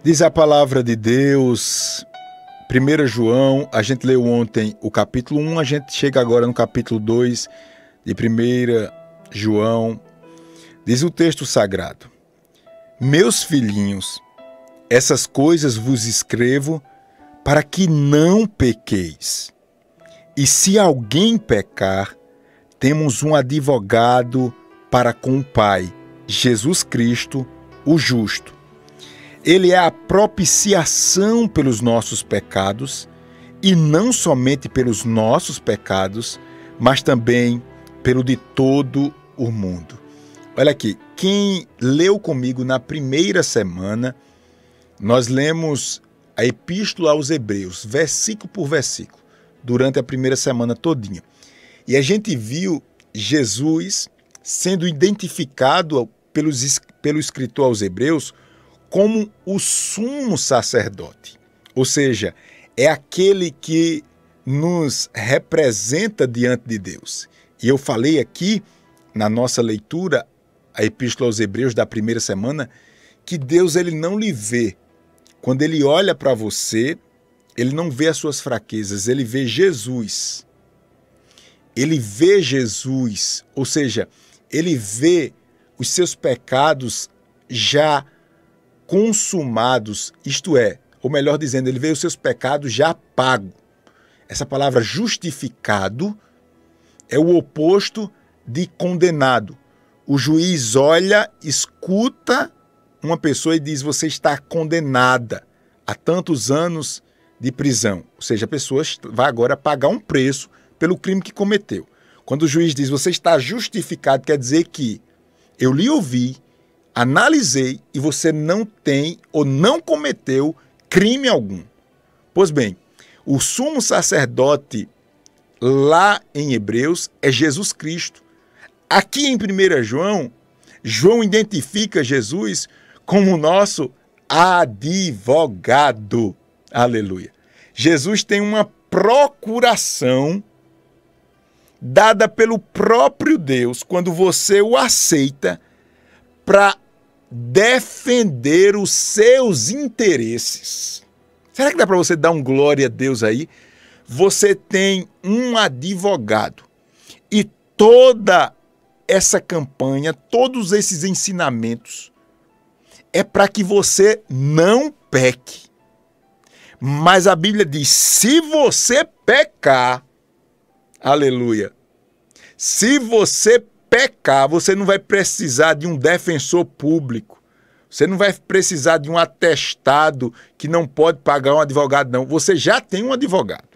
Diz a palavra de Deus, 1 João, a gente leu ontem o capítulo 1, a gente chega agora no capítulo 2 de 1 João. Diz o texto sagrado: Meus filhinhos, essas coisas vos escrevo para que não pequeis. E se alguém pecar, temos um advogado para com o Pai, Jesus Cristo, o justo. Ele é a propiciação pelos nossos pecados, e não somente pelos nossos pecados, mas também pelo de todo o mundo. Olha aqui, quem leu comigo na primeira semana, nós lemos a epístola aos Hebreus, versículo por versículo, durante a primeira semana todinha. E a gente viu Jesus sendo identificado pelo escritor aos Hebreus como o sumo sacerdote, ou seja, é aquele que nos representa diante de Deus. E eu falei aqui na nossa leitura a epístola aos Hebreus da primeira semana que Deus ele não lhe vê. Quando ele olha para você, ele não vê as suas fraquezas, ele vê Jesus. Ele vê Jesus, ou seja, ele vê os seus pecados já consumados, isto é, ou melhor dizendo, ele veio os seus pecados já pago. Essa palavra justificado é o oposto de condenado. O juiz olha, escuta uma pessoa e diz: Você está condenada a tantos anos de prisão. Ou seja, a pessoa vai agora pagar um preço pelo crime que cometeu. Quando o juiz diz: Você está justificado, quer dizer que eu lhe ouvi, analisei e você não tem ou não cometeu crime algum. Pois bem, o sumo sacerdote lá em Hebreus é Jesus Cristo. Aqui em 1 João, João identifica Jesus como o nosso advogado. Aleluia. Jesus tem uma procuração dada pelo próprio Deus quando você o aceita para defender os seus interesses. Será que dá para você dar um glória a Deus aí? Você tem um advogado e toda essa campanha, todos esses ensinamentos é para que você não peque. Mas a Bíblia diz: se você pecar, aleluia, se você pecar, você não vai precisar de um defensor público. Você não vai precisar de um atestado que não pode pagar um advogado, não. Você já tem um advogado.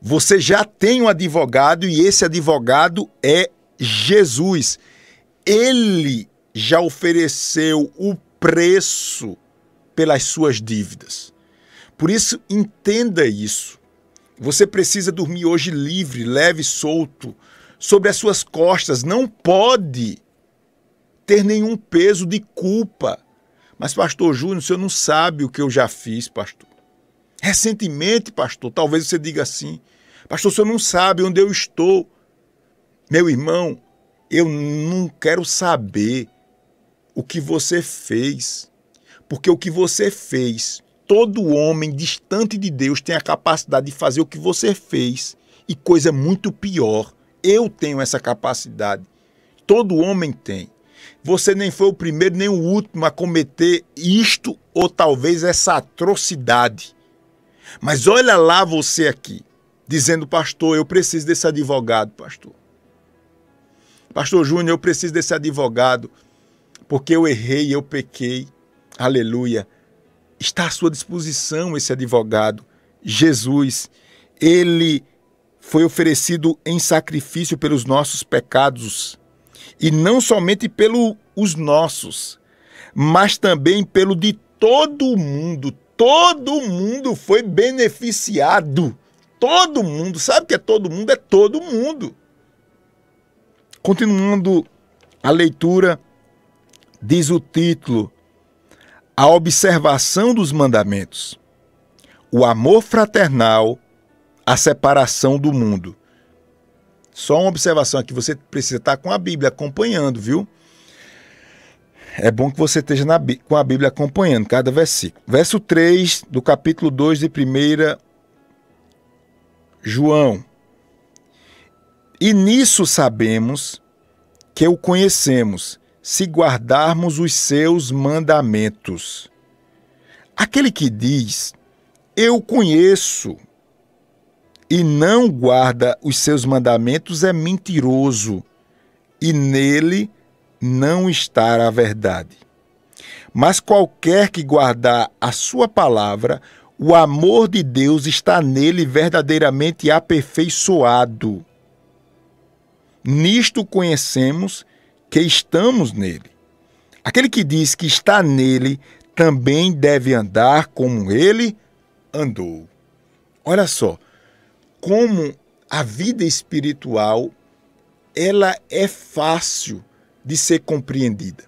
Você já tem um advogado e esse advogado é Jesus. Ele já ofereceu o preço pelas suas dívidas. Por isso, entenda isso. Você precisa dormir hoje livre, leve, solto sobre as suas costas, não pode ter nenhum peso de culpa. Mas, pastor Júnior, o senhor não sabe o que eu já fiz, pastor. Recentemente, pastor, talvez você diga assim: Pastor, o senhor não sabe onde eu estou. Meu irmão, eu não quero saber o que você fez, porque o que você fez, todo homem distante de Deus tem a capacidade de fazer o que você fez e coisa muito pior. Eu tenho essa capacidade. Todo homem tem. Você nem foi o primeiro nem o último a cometer isto ou talvez essa atrocidade. Mas olha lá você aqui, dizendo, pastor, eu preciso desse advogado, pastor. Pastor Júnior, eu preciso desse advogado, porque eu errei, eu pequei. Aleluia. Está à sua disposição esse advogado, Jesus. Ele foi oferecido em sacrifício pelos nossos pecados, e não somente pelos nossos, mas também pelo de todo mundo. Todo mundo foi beneficiado. Todo mundo, sabe o que é todo mundo? É todo mundo. Continuando a leitura, diz o título: A observação dos mandamentos. O amor fraternal a separação do mundo. Só uma observação aqui, você precisa estar com a Bíblia acompanhando, viu? É bom que você esteja na, com a Bíblia acompanhando cada versículo. Verso 3 do capítulo 2 de 1 João. E nisso sabemos que o conhecemos, se guardarmos os seus mandamentos. Aquele que diz, eu conheço e não guarda os seus mandamentos é mentiroso, e nele não está a verdade. Mas qualquer que guardar a sua palavra, o amor de Deus está nele verdadeiramente aperfeiçoado. Nisto conhecemos que estamos nele. Aquele que diz que está nele também deve andar como ele andou. Olha só, como a vida espiritual ela é fácil de ser compreendida.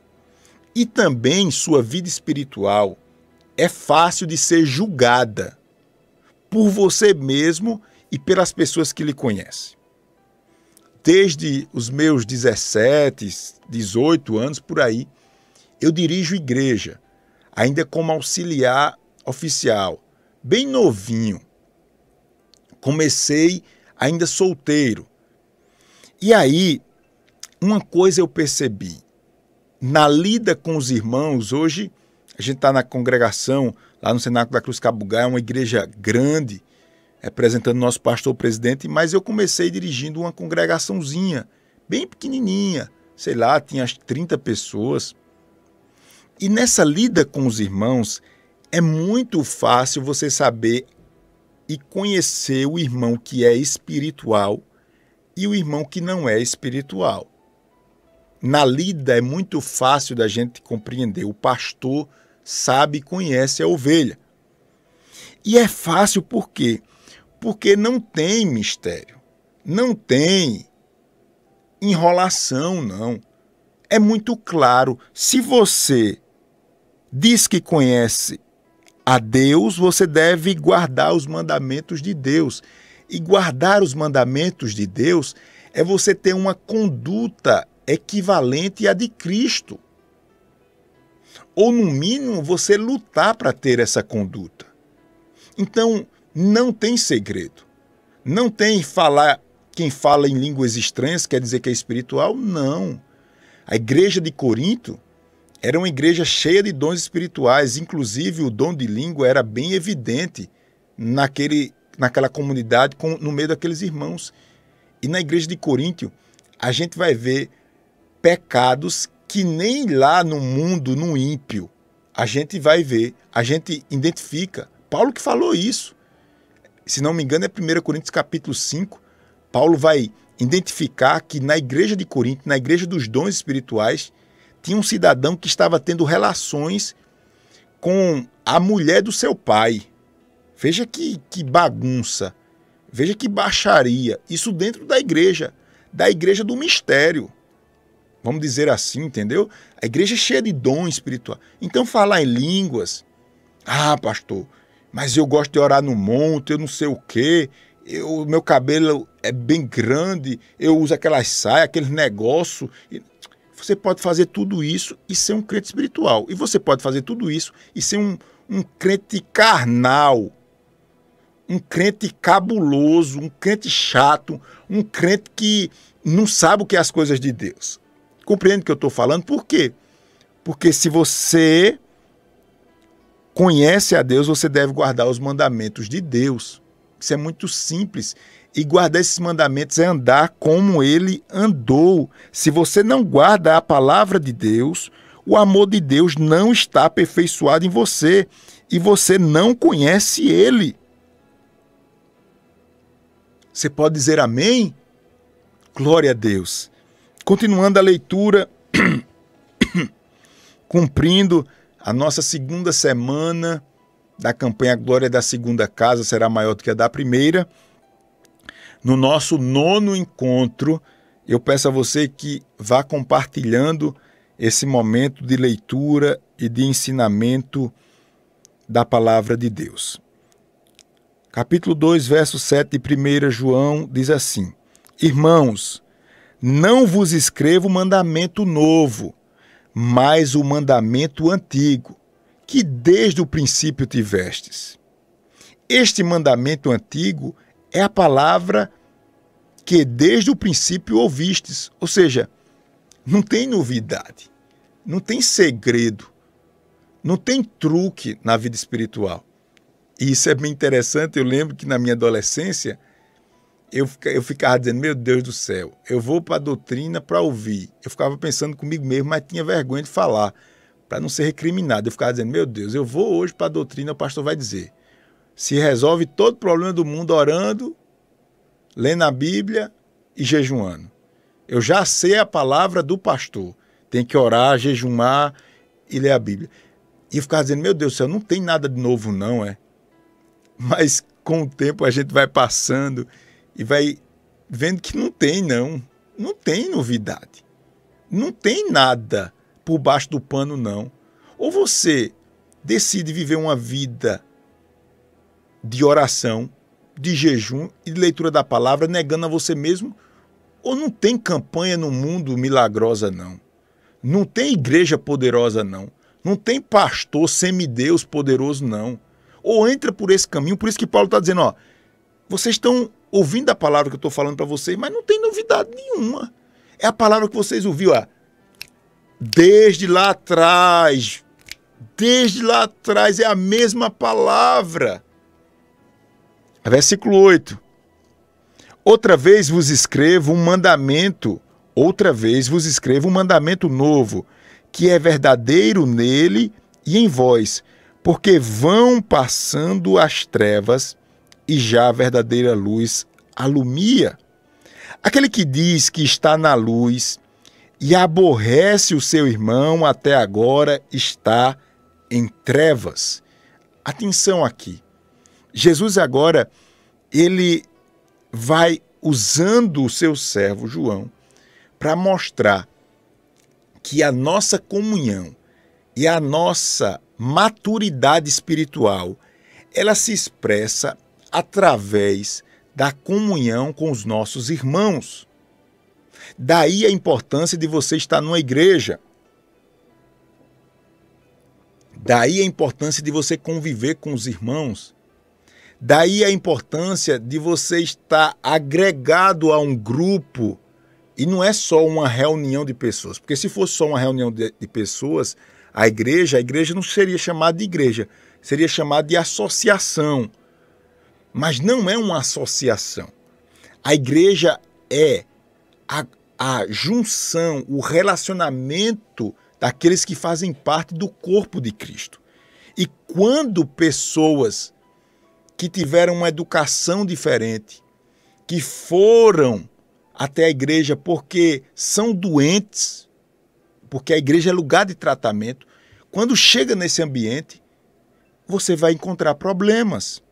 E também sua vida espiritual é fácil de ser julgada por você mesmo e pelas pessoas que lhe conhecem. Desde os meus 17, 18 anos por aí, eu dirijo igreja, ainda como auxiliar oficial, bem novinho. Comecei ainda solteiro. E aí, uma coisa eu percebi. Na lida com os irmãos, hoje a gente está na congregação, lá no Cenáculo da Cruz Cabugá, é uma igreja grande, representando nosso pastor presidente, mas eu comecei dirigindo uma congregaçãozinha, bem pequenininha, sei lá, tinha as 30 pessoas. E nessa lida com os irmãos, é muito fácil você saber e conhecer o irmão que é espiritual e o irmão que não é espiritual. Na lida é muito fácil da gente compreender. O pastor sabe e conhece a ovelha. E é fácil por quê? Porque não tem mistério, não tem enrolação, não. É muito claro. Se você diz que conhece a Deus, você deve guardar os mandamentos de Deus. E guardar os mandamentos de Deus é você ter uma conduta equivalente à de Cristo. Ou, no mínimo, você lutar para ter essa conduta. Então, não tem segredo. Não tem falar. Quem fala em línguas estranhas quer dizer que é espiritual? Não. A igreja de Corinto era uma igreja cheia de dons espirituais, inclusive o dom de língua era bem evidente naquele, naquela comunidade, com, no meio daqueles irmãos. E na igreja de Coríntio, a gente vai ver pecados que nem lá no mundo, no ímpio, a gente vai ver, a gente identifica. Paulo que falou isso. Se não me engano, é 1 Coríntios capítulo 5. Paulo vai identificar que na igreja de Corinto, na igreja dos dons espirituais, tinha um cidadão que estava tendo relações com a mulher do seu pai. Veja que, que bagunça, veja que baixaria. Isso dentro da igreja, da igreja do mistério. Vamos dizer assim, entendeu? A igreja é cheia de dom espiritual. Então, falar em línguas. Ah, pastor, mas eu gosto de orar no monte, eu não sei o quê. Eu, meu cabelo é bem grande, eu uso aquelas saias, aqueles negócios você pode fazer tudo isso e ser um crente espiritual. E você pode fazer tudo isso e ser um, um crente carnal, um crente cabuloso, um crente chato, um crente que não sabe o que é as coisas de Deus. Compreende o que eu estou falando? Por quê? Porque se você conhece a Deus, você deve guardar os mandamentos de Deus. Isso é muito simples e guardar esses mandamentos é andar como ele andou. Se você não guarda a palavra de Deus, o amor de Deus não está aperfeiçoado em você e você não conhece ele. Você pode dizer amém? Glória a Deus. Continuando a leitura, cumprindo a nossa segunda semana da campanha Glória da Segunda Casa será maior do que a da primeira. No nosso nono encontro, eu peço a você que vá compartilhando esse momento de leitura e de ensinamento da palavra de Deus. Capítulo 2, verso 7 de 1 João diz assim: Irmãos, não vos escrevo mandamento novo, mas o mandamento antigo, que desde o princípio tivestes. Este mandamento antigo é é a palavra que desde o princípio ouvistes. Ou seja, não tem novidade, não tem segredo, não tem truque na vida espiritual. E isso é bem interessante. Eu lembro que na minha adolescência eu, eu ficava dizendo: Meu Deus do céu, eu vou para a doutrina para ouvir. Eu ficava pensando comigo mesmo, mas tinha vergonha de falar, para não ser recriminado. Eu ficava dizendo: Meu Deus, eu vou hoje para a doutrina, o pastor vai dizer se resolve todo problema do mundo orando, lendo a Bíblia e jejuando. Eu já sei a palavra do pastor. Tem que orar, jejumar e ler a Bíblia. E ficar dizendo, meu Deus do céu, não tem nada de novo, não, é? Mas com o tempo a gente vai passando e vai vendo que não tem, não. Não tem novidade. Não tem nada por baixo do pano, não. Ou você decide viver uma vida de oração, de jejum e de leitura da palavra, negando a você mesmo. Ou não tem campanha no mundo milagrosa, não. Não tem igreja poderosa, não. Não tem pastor semideus poderoso, não. Ou entra por esse caminho, por isso que Paulo está dizendo, ó, vocês estão ouvindo a palavra que eu estou falando para vocês, mas não tem novidade nenhuma. É a palavra que vocês ouviram, ó, desde lá atrás. Desde lá atrás é a mesma palavra. É versículo 8. Outra vez vos escrevo um mandamento, outra vez vos escrevo um mandamento novo, que é verdadeiro nele e em vós, porque vão passando as trevas e já a verdadeira luz alumia. Aquele que diz que está na luz e aborrece o seu irmão até agora está em trevas. Atenção aqui. Jesus agora, ele vai usando o seu servo João para mostrar que a nossa comunhão e a nossa maturidade espiritual, ela se expressa através da comunhão com os nossos irmãos. Daí a importância de você estar numa igreja. Daí a importância de você conviver com os irmãos. Daí a importância de você estar agregado a um grupo e não é só uma reunião de pessoas, porque se fosse só uma reunião de, de pessoas, a igreja, a igreja não seria chamada de igreja, seria chamada de associação. Mas não é uma associação. A igreja é a, a junção, o relacionamento daqueles que fazem parte do corpo de Cristo. E quando pessoas que tiveram uma educação diferente, que foram até a igreja porque são doentes, porque a igreja é lugar de tratamento. Quando chega nesse ambiente, você vai encontrar problemas.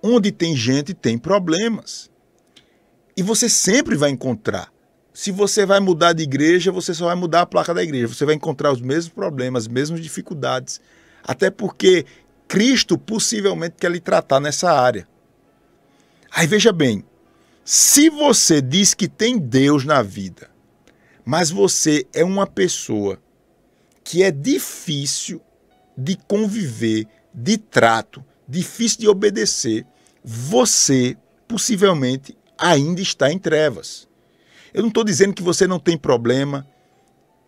Onde tem gente, tem problemas. E você sempre vai encontrar. Se você vai mudar de igreja, você só vai mudar a placa da igreja. Você vai encontrar os mesmos problemas, as mesmas dificuldades. Até porque Cristo possivelmente quer lhe tratar nessa área. Aí veja bem, se você diz que tem Deus na vida, mas você é uma pessoa que é difícil de conviver, de trato, difícil de obedecer, você possivelmente ainda está em trevas. Eu não estou dizendo que você não tem problema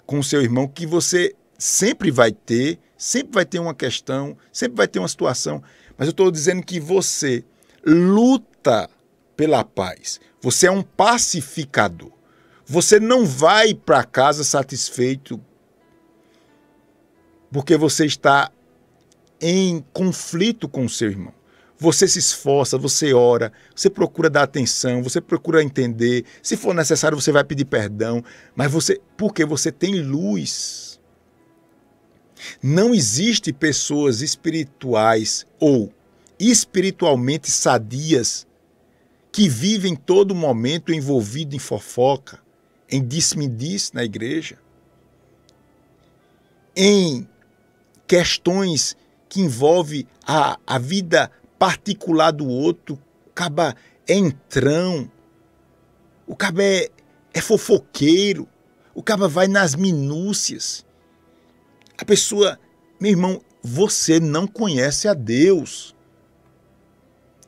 com seu irmão, que você sempre vai ter, Sempre vai ter uma questão, sempre vai ter uma situação. Mas eu estou dizendo que você luta pela paz. Você é um pacificador. Você não vai para casa satisfeito porque você está em conflito com o seu irmão. Você se esforça, você ora, você procura dar atenção, você procura entender. Se for necessário, você vai pedir perdão, mas você, porque você tem luz não existe pessoas espirituais ou espiritualmente sadias que vivem todo momento envolvido em fofoca, em disse-me-disse na igreja, em questões que envolvem a, a vida particular do outro, o caba é entrão, o caba é, é fofoqueiro, o caba vai nas minúcias. A pessoa, meu irmão, você não conhece a Deus.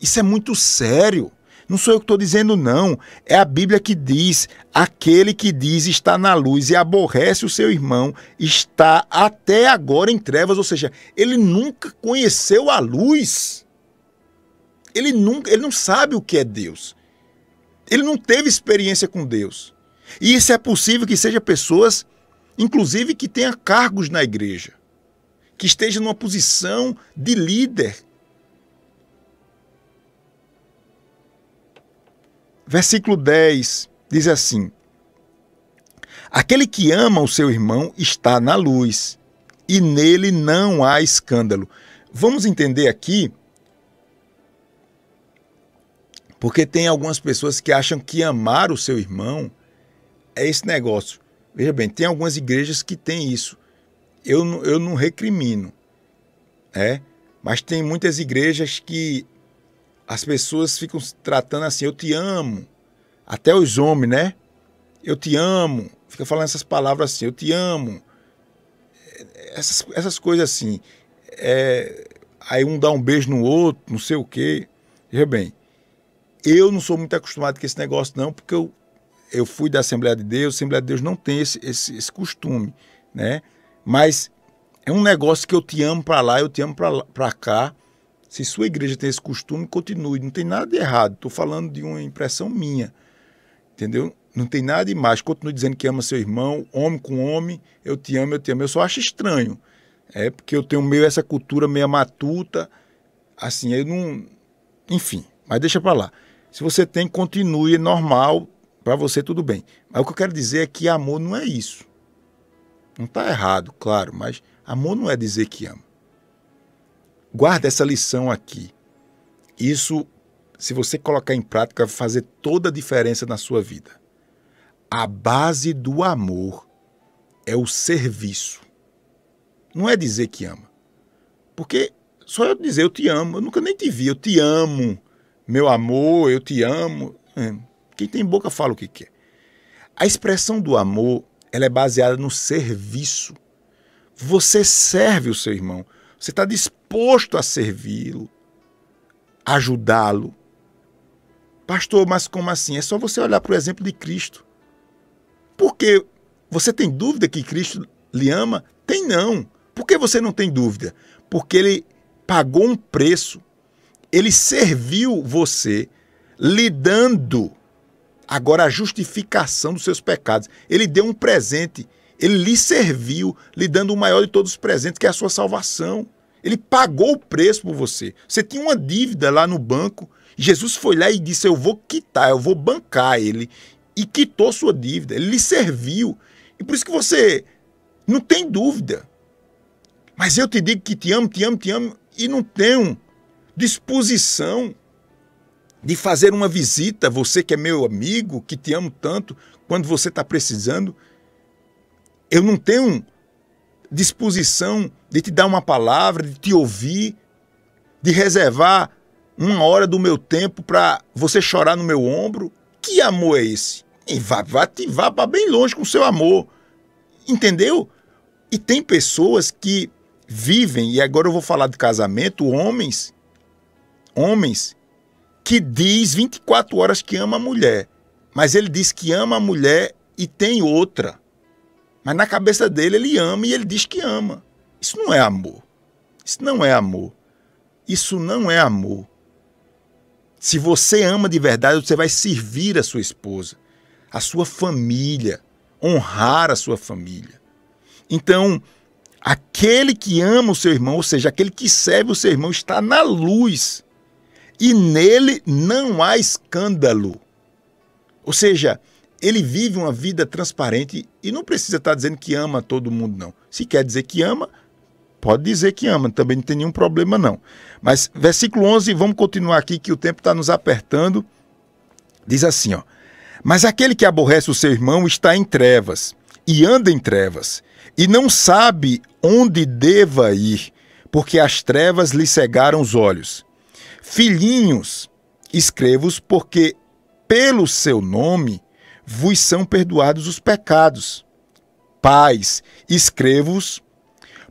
Isso é muito sério. Não sou eu que estou dizendo, não. É a Bíblia que diz: aquele que diz está na luz e aborrece o seu irmão está até agora em trevas. Ou seja, ele nunca conheceu a luz. Ele, nunca, ele não sabe o que é Deus. Ele não teve experiência com Deus. E isso é possível que sejam pessoas inclusive que tenha cargos na igreja, que esteja numa posição de líder. Versículo 10 diz assim: Aquele que ama o seu irmão está na luz, e nele não há escândalo. Vamos entender aqui, porque tem algumas pessoas que acham que amar o seu irmão é esse negócio Veja bem, tem algumas igrejas que têm isso. Eu, eu não recrimino, né? Mas tem muitas igrejas que as pessoas ficam tratando assim, eu te amo. Até os homens, né? Eu te amo. Fica falando essas palavras assim, eu te amo. Essas, essas coisas assim. É, aí um dá um beijo no outro, não sei o quê. Veja bem, eu não sou muito acostumado com esse negócio, não, porque eu eu fui da Assembleia de Deus, a Assembleia de Deus não tem esse, esse, esse costume, né? Mas é um negócio que eu te amo para lá, eu te amo para cá. Se sua igreja tem esse costume, continue. Não tem nada de errado. Estou falando de uma impressão minha. Entendeu? Não tem nada de mais. Continue dizendo que ama seu irmão, homem com homem. Eu te amo, eu te amo. Eu só acho estranho. É porque eu tenho meio essa cultura meio matuta. Assim, eu não. Enfim, mas deixa para lá. Se você tem, continue, é normal. Para você, tudo bem. Mas o que eu quero dizer é que amor não é isso. Não está errado, claro, mas amor não é dizer que ama. Guarda essa lição aqui. Isso, se você colocar em prática, vai fazer toda a diferença na sua vida. A base do amor é o serviço. Não é dizer que ama. Porque só eu dizer eu te amo, eu nunca nem te vi, eu te amo, meu amor, eu te amo. É. Quem tem boca fala o que quer. A expressão do amor, ela é baseada no serviço. Você serve o seu irmão. Você está disposto a servi-lo, ajudá-lo. Pastor, mas como assim? É só você olhar para o exemplo de Cristo. Porque você tem dúvida que Cristo lhe ama? Tem não. Por que você não tem dúvida? Porque ele pagou um preço. Ele serviu você lidando agora a justificação dos seus pecados. Ele deu um presente, ele lhe serviu, lhe dando o maior de todos os presentes, que é a sua salvação. Ele pagou o preço por você. Você tinha uma dívida lá no banco. Jesus foi lá e disse: Eu vou quitar, eu vou bancar ele. E quitou sua dívida. Ele lhe serviu. E por isso que você não tem dúvida. Mas eu te digo que te amo, te amo, te amo. E não tenho disposição de fazer uma visita, você que é meu amigo, que te amo tanto, quando você está precisando. Eu não tenho disposição de te dar uma palavra, de te ouvir, de reservar uma hora do meu tempo para você chorar no meu ombro. Que amor é esse? E vá, vá, te, vá para bem longe com o seu amor. Entendeu? E tem pessoas que vivem, e agora eu vou falar de casamento, homens, homens que diz 24 horas que ama a mulher, mas ele diz que ama a mulher e tem outra. Mas na cabeça dele ele ama e ele diz que ama. Isso não é amor. Isso não é amor. Isso não é amor. Se você ama de verdade, você vai servir a sua esposa, a sua família, honrar a sua família. Então, aquele que ama o seu irmão, ou seja, aquele que serve o seu irmão, está na luz e nele não há escândalo. Ou seja, ele vive uma vida transparente e não precisa estar dizendo que ama todo mundo, não. Se quer dizer que ama, pode dizer que ama, também não tem nenhum problema, não. Mas, versículo 11, vamos continuar aqui, que o tempo está nos apertando. Diz assim, ó. Mas aquele que aborrece o seu irmão está em trevas, e anda em trevas, e não sabe onde deva ir, porque as trevas lhe cegaram os olhos. Filhinhos, escrevos, porque pelo seu nome vos são perdoados os pecados. Pais, escrevos,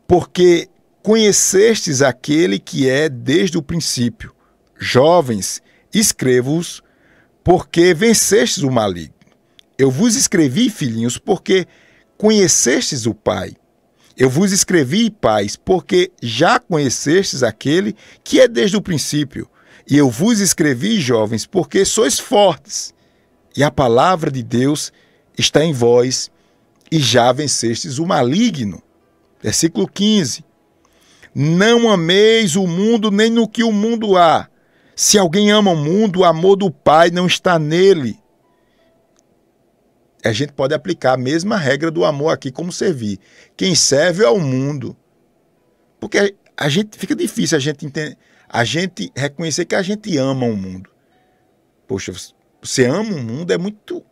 porque conhecestes aquele que é desde o princípio. Jovens, escrevos, porque vencestes o maligno. Eu vos escrevi, filhinhos, porque conhecestes o Pai. Eu vos escrevi, pais, porque já conhecestes aquele que é desde o princípio. E eu vos escrevi, jovens, porque sois fortes, e a palavra de Deus está em vós, e já vencestes o maligno. Versículo 15. Não ameis o mundo nem no que o mundo há. Se alguém ama o mundo, o amor do Pai não está nele a gente pode aplicar a mesma regra do amor aqui como servir. Quem serve é o mundo. Porque a gente fica difícil a gente entender, a gente reconhecer que a gente ama o mundo. Poxa, você ama o mundo é muito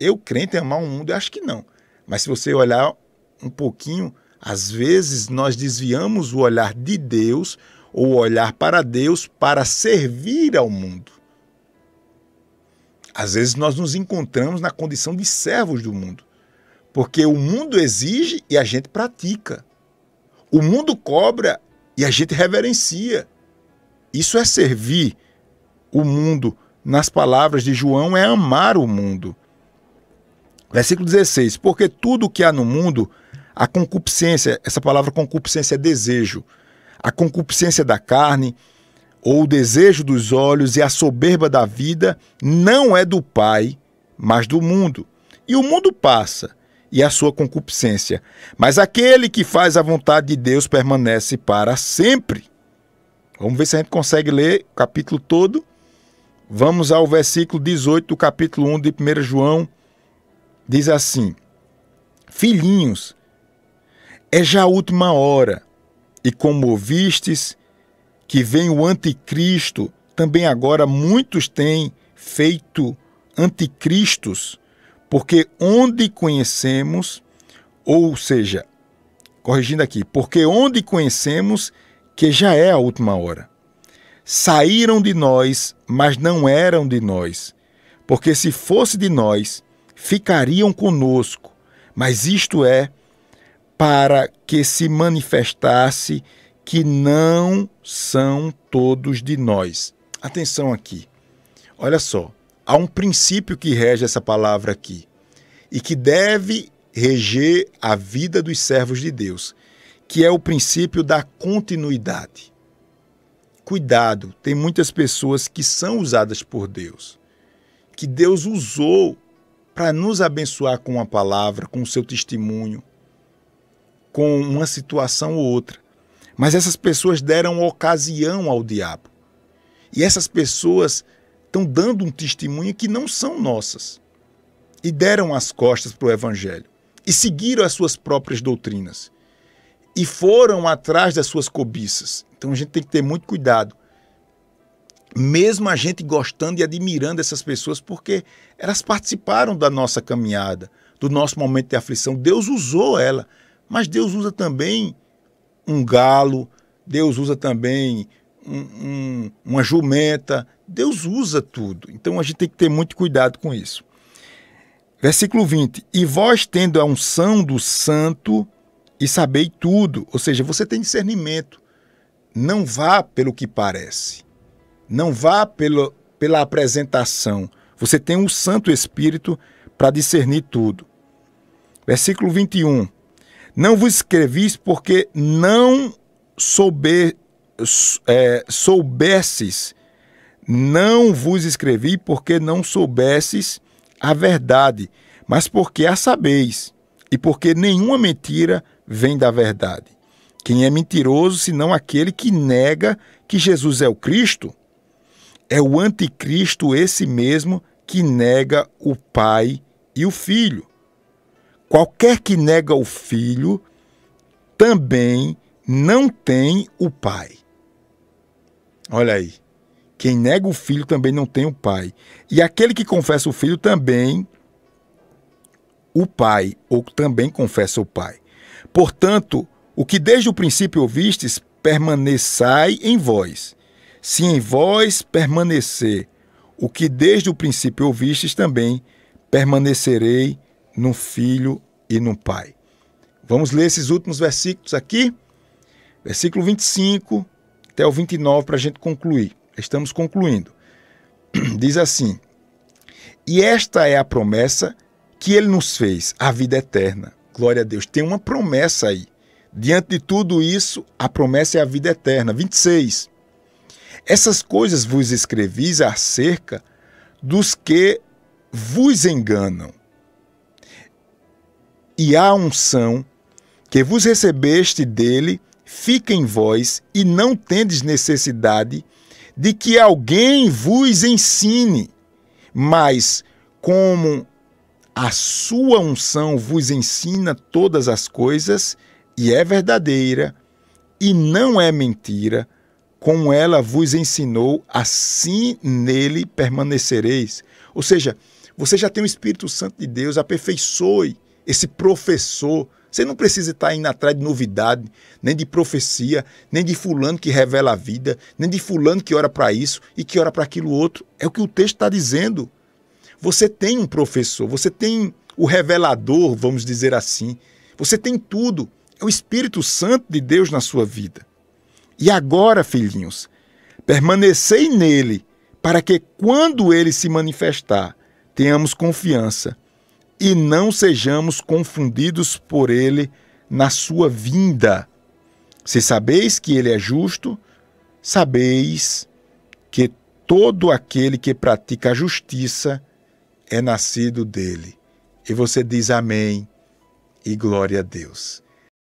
eu crente amar o mundo, eu acho que não. Mas se você olhar um pouquinho, às vezes nós desviamos o olhar de Deus ou o olhar para Deus para servir ao mundo. Às vezes nós nos encontramos na condição de servos do mundo, porque o mundo exige e a gente pratica. O mundo cobra e a gente reverencia. Isso é servir o mundo. Nas palavras de João, é amar o mundo. Versículo 16: Porque tudo o que há no mundo, a concupiscência, essa palavra concupiscência é desejo, a concupiscência da carne, ou o desejo dos olhos e a soberba da vida não é do Pai, mas do mundo. E o mundo passa e a sua concupiscência, mas aquele que faz a vontade de Deus permanece para sempre. Vamos ver se a gente consegue ler o capítulo todo. Vamos ao versículo 18 do capítulo 1 de 1 João. Diz assim: Filhinhos, é já a última hora, e como ouvistes, que vem o anticristo, também agora muitos têm feito anticristos, porque onde conhecemos, ou seja, corrigindo aqui, porque onde conhecemos que já é a última hora. Saíram de nós, mas não eram de nós, porque se fosse de nós, ficariam conosco, mas isto é para que se manifestasse que não são todos de nós. Atenção aqui. Olha só, há um princípio que rege essa palavra aqui e que deve reger a vida dos servos de Deus, que é o princípio da continuidade. Cuidado, tem muitas pessoas que são usadas por Deus, que Deus usou para nos abençoar com a palavra, com o seu testemunho, com uma situação ou outra. Mas essas pessoas deram ocasião ao diabo. E essas pessoas estão dando um testemunho que não são nossas. E deram as costas para o evangelho. E seguiram as suas próprias doutrinas. E foram atrás das suas cobiças. Então a gente tem que ter muito cuidado. Mesmo a gente gostando e admirando essas pessoas, porque elas participaram da nossa caminhada, do nosso momento de aflição. Deus usou ela, mas Deus usa também um galo, Deus usa também um, um, uma jumenta, Deus usa tudo. Então a gente tem que ter muito cuidado com isso. Versículo 20: E vós tendo a unção do santo e sabei tudo, ou seja, você tem discernimento. Não vá pelo que parece, não vá pelo, pela apresentação. Você tem o um Santo Espírito para discernir tudo. Versículo 21. Não vos escrevis porque não souber, é, soubesses, não vos escrevi porque não soubesses a verdade, mas porque a sabeis, e porque nenhuma mentira vem da verdade. Quem é mentiroso senão aquele que nega que Jesus é o Cristo? É o anticristo esse mesmo que nega o Pai e o Filho. Qualquer que nega o filho também não tem o pai. Olha aí. Quem nega o filho também não tem o pai. E aquele que confessa o filho também o pai, ou também confessa o pai. Portanto, o que desde o princípio ouvistes, permaneçai em vós. Se em vós permanecer o que desde o princípio ouvistes, também permanecerei no filho e no pai. Vamos ler esses últimos versículos aqui, versículo 25 até o 29, para a gente concluir. Estamos concluindo. Diz assim: E esta é a promessa que ele nos fez, a vida eterna. Glória a Deus. Tem uma promessa aí. Diante de tudo isso, a promessa é a vida eterna. 26. Essas coisas vos escrevis acerca dos que vos enganam e a unção que vos recebeste dele fica em vós e não tendes necessidade de que alguém vos ensine, mas como a sua unção vos ensina todas as coisas e é verdadeira e não é mentira, como ela vos ensinou, assim nele permanecereis. Ou seja, você já tem o Espírito Santo de Deus, aperfeiçoe esse professor. Você não precisa estar indo atrás de novidade, nem de profecia, nem de fulano que revela a vida, nem de fulano que ora para isso e que ora para aquilo outro. É o que o texto está dizendo. Você tem um professor, você tem o revelador, vamos dizer assim. Você tem tudo. É o Espírito Santo de Deus na sua vida. E agora, filhinhos, permanecei nele, para que quando ele se manifestar, tenhamos confiança e não sejamos confundidos por ele na sua vinda. Se sabeis que ele é justo, sabeis que todo aquele que pratica a justiça é nascido dele. E você diz amém e glória a Deus.